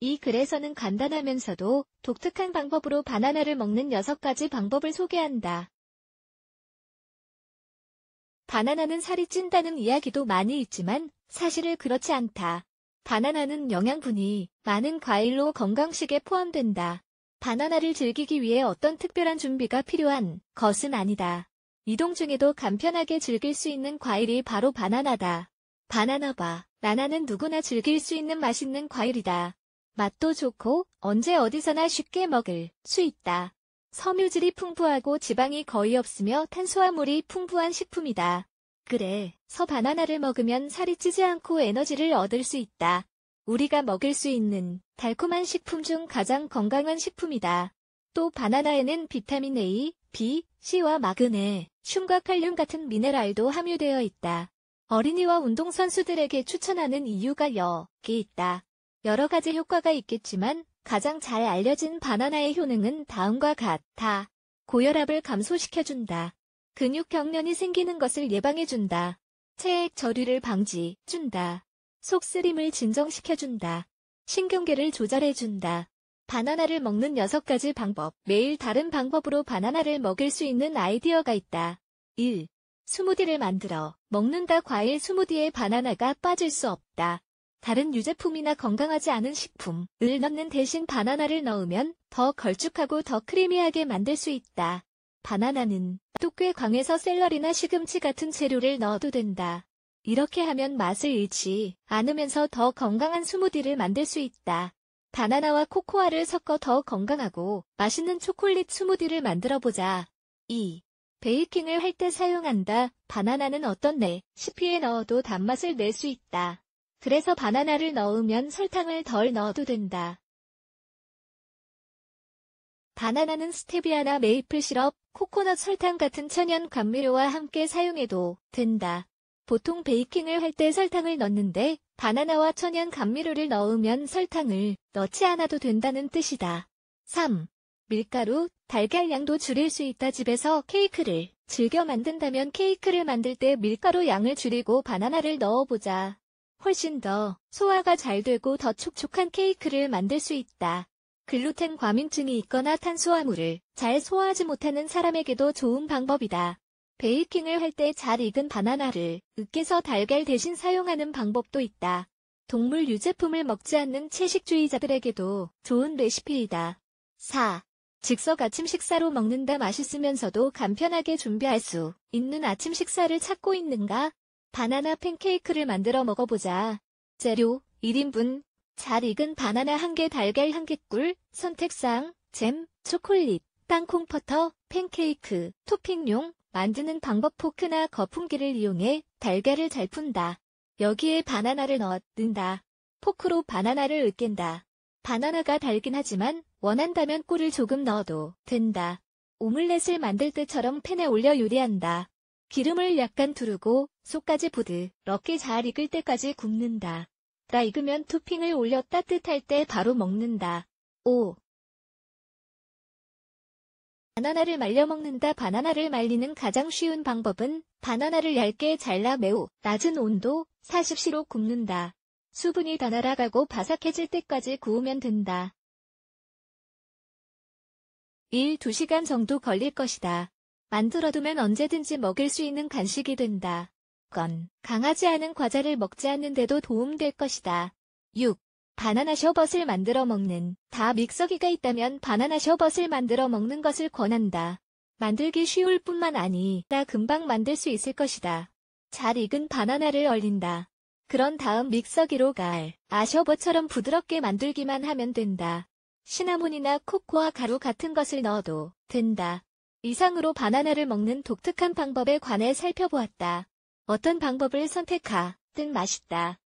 이 글에서는 간단하면서도 독특한 방법으로 바나나를 먹는 6가지 방법을 소개한다. 바나나는 살이 찐다는 이야기도 많이 있지만 사실을 그렇지 않다. 바나나는 영양분이 많은 과일로 건강식에 포함된다. 바나나를 즐기기 위해 어떤 특별한 준비가 필요한 것은 아니다. 이동 중에도 간편하게 즐길 수 있는 과일이 바로 바나나다. 바나나바, 나나는 누구나 즐길 수 있는 맛있는 과일이다. 맛도 좋고 언제 어디서나 쉽게 먹을 수 있다. 섬유질이 풍부하고 지방이 거의 없으며 탄수화물이 풍부한 식품이다. 그래, 서 바나나를 먹으면 살이 찌지 않고 에너지를 얻을 수 있다. 우리가 먹을 수 있는 달콤한 식품 중 가장 건강한 식품이다. 또 바나나에는 비타민 A, B, C와 마그네, 슘과 칼륨 같은 미네랄도 함유되어 있다. 어린이와 운동선수들에게 추천하는 이유가 여기 있다. 여러 가지 효과가 있겠지만 가장 잘 알려진 바나나의 효능은 다음과 같아. 고혈압을 감소시켜준다. 근육 경련이 생기는 것을 예방해준다. 체액 저류를 방지준다. 속쓰림을 진정시켜준다. 신경계를 조절해준다. 바나나를 먹는 6가지 방법 매일 다른 방법으로 바나나를 먹일 수 있는 아이디어가 있다. 1. 스무디를 만들어 먹는다 과일 스무디에 바나나가 빠질 수 없다. 다른 유제품이나 건강하지 않은 식품을 넣는 대신 바나나를 넣으면 더 걸쭉하고 더 크리미하게 만들 수 있다. 바나나는 또꽤광해서 샐러리나 시금치 같은 재료를 넣어도 된다. 이렇게 하면 맛을 잃지 않으면서 더 건강한 스무디를 만들 수 있다. 바나나와 코코아를 섞어 더 건강하고 맛있는 초콜릿 스무디를 만들어보자. 2. 베이킹을 할 때 사용한다. 바나나는 어떤 레시피에 넣어도 단맛을 낼 수 있다. 그래서 바나나를 넣으면 설탕을 덜 넣어도 된다. 바나나는 스테비아나 메이플 시럽, 코코넛 설탕 같은 천연 감미료와 함께 사용해도 된다. 보통 베이킹을 할 때 설탕을 넣는데 바나나와 천연 감미료를 넣으면 설탕을 넣지 않아도 된다는 뜻이다. 3. 밀가루, 달걀양도 줄일 수 있다 집에서 케이크를 즐겨 만든다면 케이크를 만들 때 밀가루 양을 줄이고 바나나를 넣어보자. 훨씬 더 소화가 잘 되고 더 촉촉한 케이크를 만들 수 있다. 글루텐 과민증이 있거나 탄수화물을 잘 소화하지 못하는 사람에게도 좋은 방법이다. 베이킹을 할 때 잘 익은 바나나를 으깨서 달걀 대신 사용하는 방법도 있다. 동물 유제품을 먹지 않는 채식주의자들에게도 좋은 레시피이다. 4. 즉석 아침 식사로 먹는다 맛있으면서도 간편하게 준비할 수 있는 아침 식사를 찾고 있는가? 바나나 팬케이크를 만들어 먹어보자. 재료 1인분 잘 익은 바나나 1개 달걀 1개 꿀 선택사항 잼 초콜릿 땅콩 퍼터 팬케이크 토핑용 만드는 방법 포크나 거품기를 이용해 달걀을 잘 푼다. 여기에 바나나를 넣는다. 포크로 바나나를 으깬다. 바나나가 달긴 하지만 원한다면 꿀을 조금 넣어도 된다. 오믈렛을 만들 때처럼 팬에 올려 요리한다. 기름을 약간 두르고 속까지 부드럽게 잘 익을 때까지 굽는다. 라 익으면 토핑을 올려 따뜻할 때 바로 먹는다. 5. 바나나를 말려 먹는다. 바나나를 말리는 가장 쉬운 방법은 바나나를 얇게 잘라 매우 낮은 온도 40시로 굽는다. 수분이 다 날아가고 바삭해질 때까지 구우면 된다. 1. 2시간 정도 걸릴 것이다. 만들어두면 언제든지 먹을 수 있는 간식이 된다. 건 강하지 않은 과자를 먹지 않는데도 도움될 것이다. 6. 바나나 셔벗을 만들어 먹는 다 믹서기가 있다면 바나나 셔벗을 만들어 먹는 것을 권한다. 만들기 쉬울 뿐만 아니라 금방 만들 수 있을 것이다. 잘 익은 바나나를 얼린다. 그런 다음 믹서기로 갈, 아셔버처럼 부드럽게 만들기만 하면 된다. 시나몬이나 코코아 가루 같은 것을 넣어도 된다. 이상으로 바나나를 먹는 독특한 방법에 관해 살펴보았다. 어떤 방법을 선택하, 뜬 맛있다.